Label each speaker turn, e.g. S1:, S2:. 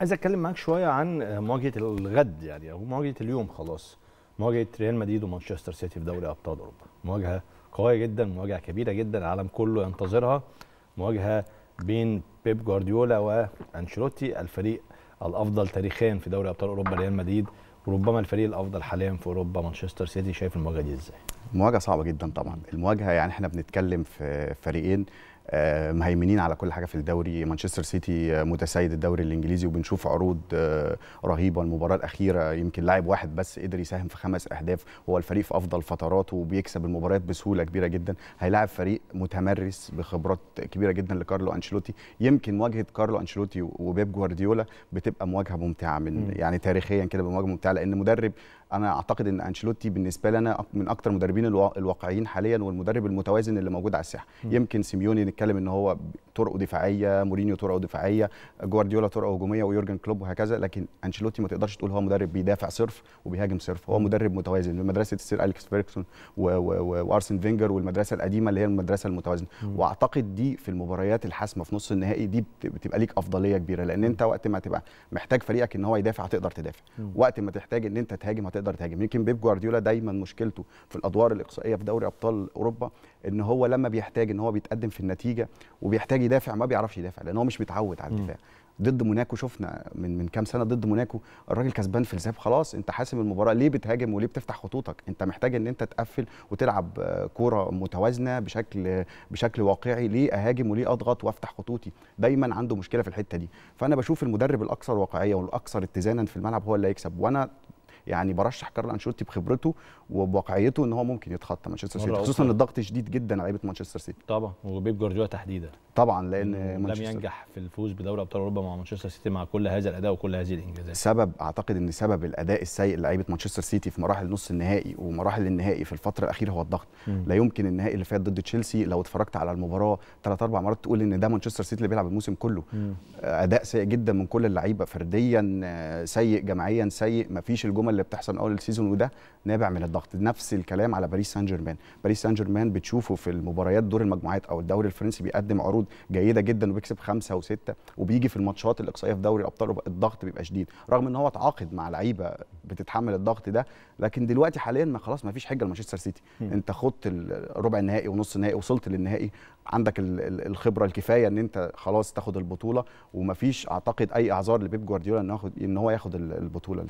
S1: عايز اتكلم معاك شويه عن آه، مواجهه الغد يعني او مواجهه اليوم خلاص مواجهه ريال مدريد ومانشستر سيتي في دوري ابطال اوروبا مواجهه قويه جدا مواجهه كبيره جدا العالم كله ينتظرها مواجهه بين بيب جوارديولا وانشيلوتي الفريق الافضل تاريخيا في دوري ابطال اوروبا ريال مدريد وربما الفريق الافضل حاليا في اوروبا مانشستر سيتي شايف المواجهه دي ازاي؟
S2: المواجهه صعبه جدا طبعا المواجهه يعني احنا بنتكلم في فريقين آه، مهيمنين على كل حاجه في الدوري مانشستر سيتي آه، متسيد الدوري الانجليزي وبنشوف عروض آه، رهيبه المباراه الاخيره يمكن لاعب واحد بس قدر يساهم في خمس اهداف هو الفريق في افضل فتراته وبيكسب المباريات بسهوله كبيره جدا هيلاعب فريق متمرس بخبرات كبيره جدا لكارلو انشيلوتي يمكن مواجهه كارلو انشيلوتي وبيب جوارديولا بتبقى مواجهه ممتعه من يعني تاريخيا كده مواجهه ممتعه لان مدرب انا اعتقد ان انشيلوتي بالنسبه لي انا من اكثر المدربين الواقعيين حاليا والمدرب المتوازن اللي موجود على الساحه يمكن سيميوني بيتكلم ان هو طرقه دفاعيه مورينيو طرقه دفاعيه جوارديولا طرقه هجوميه ويورجن كلوب وهكذا لكن انشيلوتي ما تقدرش تقول هو مدرب بيدافع صرف وبيهاجم صرف هو مدرب متوازن من مدرسه السير اليكس فيركسون وارسن فينجر والمدرسه القديمه اللي هي المدرسه المتوازنه واعتقد دي في المباريات الحاسمه في نص النهائي دي بتبقى ليك افضليه كبيره لان انت وقت ما تبقى محتاج فريقك ان هو يدافع هتقدر تدافع وقت ما تحتاج ان انت تهاجم هتقدر تهاجم يمكن بيب جوارديولا دايما مشكلته في الادوار الاقصائيه في دوري ابطال اوروبا ان هو لما بيحتاج ان هو بيتقدم في النتيجه النتيجه وبيحتاج يدافع ما بيعرفش يدافع لان هو مش متعود على الدفاع ضد موناكو شفنا من من كام سنه ضد موناكو الراجل كسبان في الذهاب خلاص انت حاسم المباراه ليه بتهاجم وليه بتفتح خطوطك انت محتاج ان انت تقفل وتلعب آه، كوره متوازنه بشكل بشكل واقعي ليه اهاجم وليه اضغط وافتح خطوطي دايما عنده مشكله في الحته دي فانا بشوف المدرب الاكثر واقعيه والاكثر اتزانا في الملعب هو اللي هيكسب وانا يعني برشح كارل انشيلوتي بخبرته وبواقعيته ان هو ممكن يتخطى مانشستر سيتي خصوصا ان الضغط شديد جدا على لعيبه مانشستر سيتي
S1: طبعا وبيب جوارديولا تحديدا طبعا لان لم ينجح في الفوز بدوري ابطال اوروبا مع مانشستر سيتي مع كل هذا الاداء وكل هذه الانجازات
S2: سبب اعتقد ان سبب الاداء السيء لعيبه مانشستر سيتي في مراحل نص النهائي ومراحل النهائي في الفتره الاخيره هو الضغط مم. لا يمكن النهائي اللي فات ضد تشيلسي لو اتفرجت على المباراه ثلاث اربع مرات تقول ان ده مانشستر سيتي اللي بيلعب الموسم كله مم. اداء سيء جدا من كل اللعيبه فرديا آه، سيء جماعيا سيء مفيش الجمل اللي بتحصل من اول السيزون وده نابع من الضغط نفس الكلام على باريس سان جيرمان باريس سان جيرمان بتشوفه في المباريات دور المجموعات او الدوري الفرنسي بيقدم عروض جيده جدا وبيكسب خمسه وسته وبيجي في الماتشات الاقصائيه في دوري الابطال الضغط بيبقى شديد رغم ان هو اتعاقد مع لعيبه بتتحمل الضغط ده لكن دلوقتي حاليا ما خلاص ما فيش حجه لمانشستر سيتي م. انت خدت الربع النهائي ونص النهائي وصلت للنهائي عندك الخبره الكفايه ان انت خلاص تاخد البطوله ومفيش اعتقد اي اعذار لبيب جوارديولا ان هو ياخد البطوله